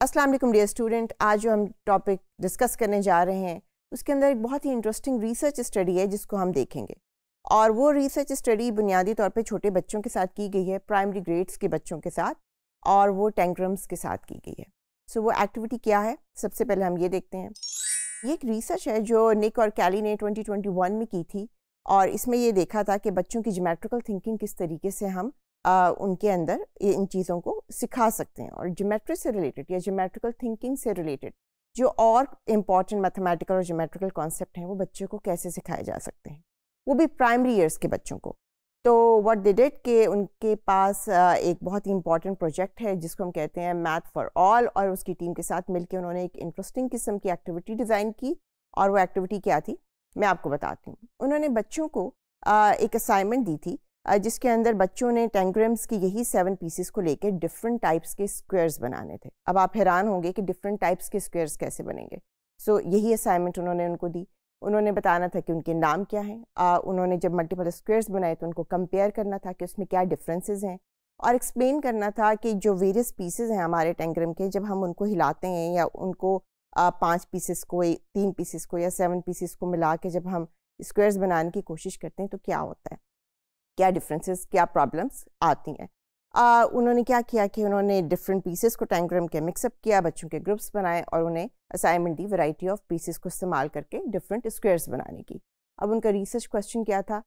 Aslam day dear student आज जो हम टॉपिक डिस्कस करने जा रहे हैं उसके अंदर एक बहुत ही इंटरेस्टिंग रिसर्च स्टडी है जिसको हम देखेंगे और वो रिसर्च स्टडी बुनियादी तौर पे छोटे बच्चों के साथ की गई है प्राइमरी ग्रेड्स के बच्चों के साथ और वो टेंग्रम्स के साथ की गई है सो so, वो एक्टिविटी क्या है सबसे पहले हम ये देखते हैं ये एक रिसर्च है जो निक और कैली ने ट्वेंटी में की थी और इसमें ये देखा था कि बच्चों की जोमेट्रिकल थिंकिंग किस तरीके से हम आ, उनके अंदर इन चीज़ों को सिखा सकते हैं और जोमेट्री से रिलेटेड या जोमेट्रिकल थिंकिंग से रिलेटेड जो और इम्पॉर्टेंट मैथमेटिकल और जोमेट्रिकल कॉन्सेप्ट हैं वो बच्चों को कैसे सिखाए जा सकते हैं वो भी प्राइमरी ईयर्स के बच्चों को तो वट दे डेट के उनके पास एक बहुत ही इंपॉर्टेंट प्रोजेक्ट है जिसको हम कहते हैं मैथ फॉर ऑल और उसकी टीम के साथ मिलकर उन्होंने एक इंटरेस्टिंग किस्म की एक्टिविटी डिज़ाइन की और वो एक्टिविटी क्या थी मैं आपको बताती हूँ उन्होंने बच्चों को एक असाइनमेंट दी थी जिसके अंदर बच्चों ने टेंग्रम्स की यही सेवन पीसेस को लेकर डिफरेंट टाइप्स के स्क्वेयर्स बनाने थे अब आप हैरान होंगे कि डिफरेंट टाइप्स के स्क्वेयर्स कैसे बनेंगे सो so, यही असाइनमेंट उन्होंने उनको दी उन्होंने बताना था कि उनके नाम क्या हैं उन्होंने जब मल्टीपल स्क्वेयर्स बनाए तो उनको कंपेयर करना था कि उसमें क्या डिफरेंसेस हैं और एक्सप्लेन करना था कि जो वेरियस पीसेज हैं हमारे टेंग्रम के जब हम उनको हिलाते हैं या उनको पाँच पीसेस को तीन पीसेस को या सेवन पीसेस को मिला के जब हम स्क्वेयर्स बनाने की कोशिश करते हैं तो क्या होता है क्या डिफरेंसेस क्या प्रॉब्लम्स आती हैं uh, उन्होंने क्या किया कि उन्होंने डिफरेंट पीसेस को टैंग्राम के मिक्सअप किया बच्चों के ग्रुप्स बनाए और उन्हें असाइनमेंट दी वैरायटी ऑफ पीसेस को इस्तेमाल करके डिफरेंट स्क्वेयर्स बनाने की अब उनका रिसर्च क्वेश्चन क्या था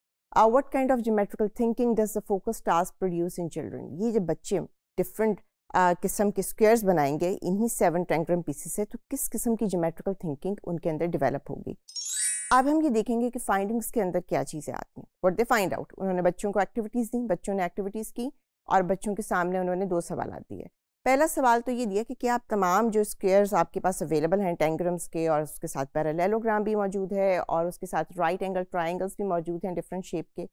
what kind of geometrical thinking does the focus task produce in children ये जब बच्चे डिफरेंट uh, किस्म के स्क्वेयर्स बनाएंगे इन्हीं सेवन टैंक्रम पीसेस से तो किस किस्म की जोमेट्रिकल थिंकिंग उनके अंदर डेवलप होगी अब हम ये देखेंगे कि फाइंडिंग्स के अंदर क्या चीज़ें आती हैं वट दे फाइंड आउट उन्होंने बच्चों को एक्टिविटीज़ दी बच्चों ने एक्टिविटीज़ की और बच्चों के सामने उन्होंने दो सवाल दिए पहला सवाल तो ये दिया कि क्या आप तमाम जो स्क्वेयर्स आपके पास अवेलेबल हैं टेंग्रम्स के और उसके साथ पैरालेलोग्राम भी मौजूद है और उसके साथ राइट एंगल ट्राइंगल्स भी मौजूद हैं डिफरेंट शेप के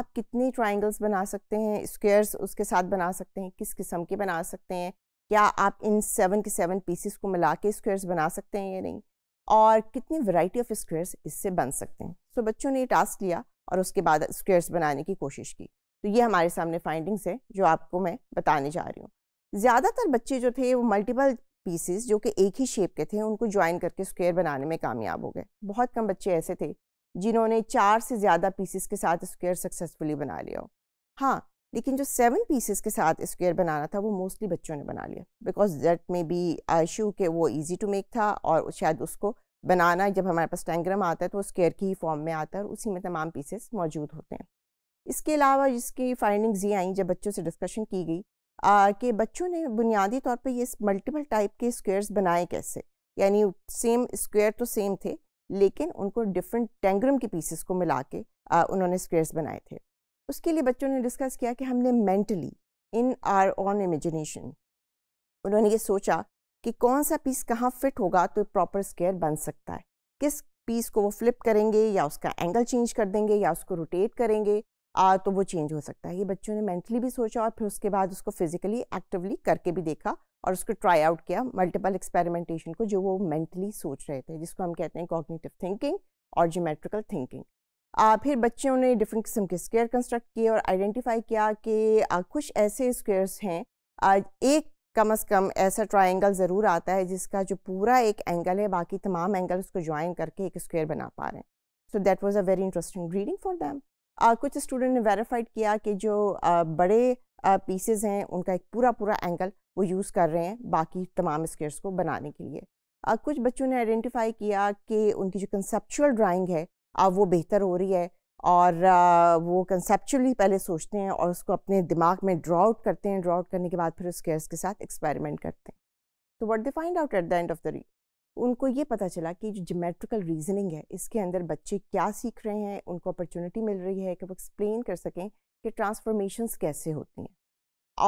आप कितने ट्राइंगल्स बना सकते हैं स्क्वेयर्स उसके साथ बना सकते हैं किस किस्म के बना सकते हैं क्या आप इन सेवन के सेवन पीसीस को मिला के स्क्वेयर्स बना सकते हैं या नहीं और कितनी वैरायटी ऑफ स्क्वेयर्स इससे बन सकते हैं सो so, बच्चों ने ये टास्क लिया और उसके बाद स्क्वेयर्स बनाने की कोशिश की तो ये हमारे सामने फाइंडिंग्स है जो आपको मैं बताने जा रही हूँ ज़्यादातर बच्चे जो थे वो मल्टीपल पीसेस जो कि एक ही शेप के थे उनको ज्वाइन करके स्क्वेयर बनाने में कामयाब हो गए बहुत कम बच्चे ऐसे थे जिन्होंने चार से ज़्यादा पीसेस के साथ स्क्वेयर सक्सेसफुली बना लिया हो हाँ लेकिन जो सेवन पीसेस के साथ स्क्वेयर बनाना था वो मोस्टली बच्चों ने बना लिया because that may be issue के वो ईजी टू मेक था और शायद उसको बनाना जब हमारे पास टैंग्राम आता है तो वो स्केयर की ही फॉर्म में आता है और उसी में तमाम पीसेस मौजूद होते हैं इसके अलावा जिसकी फाइंडिंग्स ये आई जब बच्चों से डिस्कशन की गई कि बच्चों ने बुनियादी तौर पर ये मल्टीपल टाइप के स्क्वेयर्स बनाए कैसे यानी सेम स्क्वेयर तो सेम थे लेकिन उनको डिफरेंट टेंग्रम के पीसेस को मिला के आ, उन्होंने स्क्वेयर्स बनाए थे उसके लिए बच्चों ने डिस्कस किया कि हमने mentally in our own imagination उन्होंने ये सोचा कि कौन सा पीस कहाँ फिट होगा तो प्रॉपर स्केयर बन सकता है किस पीस को वो फ्लिप करेंगे या उसका एंगल चेंज कर देंगे या उसको रोटेट करेंगे आ, तो वो चेंज हो सकता है ये बच्चों ने मेंटली भी सोचा और फिर उसके बाद उसको फिजिकली एक्टिवली करके भी देखा और उसको ट्राई आउट किया मल्टीपल एक्सपेरिमेंटेशन को जो वो मेंटली सोच रहे थे जिसको हम कहते हैं कॉग्निटिव थिंकिंग और जोमेट्रिकल थिंकिंग फिर बच्चों ने डिफरेंट किस्म के स्क्वेयर कंस्ट्रक्ट किए और आइडेंटिफाई किया कि कुछ ऐसे स्क्वेयर्स हैं एक कम अज़ कम ऐसा ट्राइंगल ज़रूर आता है जिसका जो पूरा एक एंगल है बाकी तमाम एंगल उसको ज्वाइन करके एक स्क्वेयर बना पा रहे हैं so that was a very interesting reading for them कुछ स्टूडेंट ने वेरीफाइड किया कि जो आ, बड़े पीसेज हैं उनका एक पूरा पूरा एंगल वो यूज़ कर रहे हैं बाकी तमाम स्क्वेयर्स को बनाने के लिए आ, कुछ बच्चों ने आइडेंटिफाई किया कि उनकी जो कंसेप्चुअल ड्राइंग है अब वो बेहतर हो रही है और आ, वो कंसेप्चुअली पहले सोचते हैं और उसको अपने दिमाग में ड्रा आउट करते हैं ड्रा आउट करने के बाद फिर उस केयर्स के साथ एक्सपेरिमेंट करते हैं तो what they find out at the end of the री उनको ये पता चला कि जो जोमेट्रिकल रीजनिंग है इसके अंदर बच्चे क्या सीख रहे हैं उनको अपॉर्चुनिटी मिल रही है कि वो एक्सप्लेन कर सकें कि ट्रांसफॉर्मेशंस कैसे होती हैं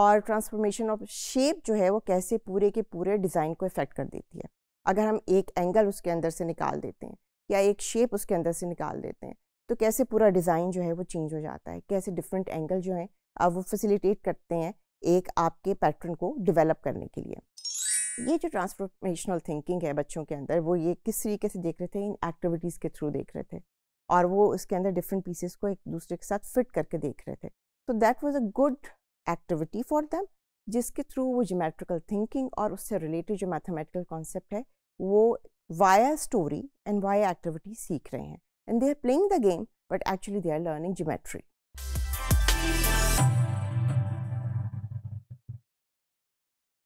और ट्रांसफॉर्मेशन ऑफ शेप जो है वो कैसे पूरे के पूरे डिज़ाइन को इफ़ेक्ट कर देती है अगर हम एक एंगल उसके अंदर से निकाल देते हैं या एक शेप उसके अंदर से निकाल देते हैं तो कैसे पूरा डिज़ाइन जो है वो चेंज हो जाता है कैसे डिफरेंट एंगल जो हैं वो फैसिलिटेट करते हैं एक आपके पैटर्न को डेवलप करने के लिए ये जो ट्रांसफॉर्मेशनल थिंकिंग है बच्चों के अंदर वो ये किस तरीके से देख रहे थे इन एक्टिविटीज़ के थ्रू देख रहे थे और वो उसके अंदर डिफरेंट पीसेस को एक दूसरे के साथ फिट करके देख रहे थे तो that was a good activity for them जिसके थ्रू वो जोमेट्रिकल थिंकिंग और उससे रिलेटेड जो मैथमेटिकल कॉन्सेप्ट है वो via story and y activity सीख रहे हैं and they are playing the game but actually they are learning geometry.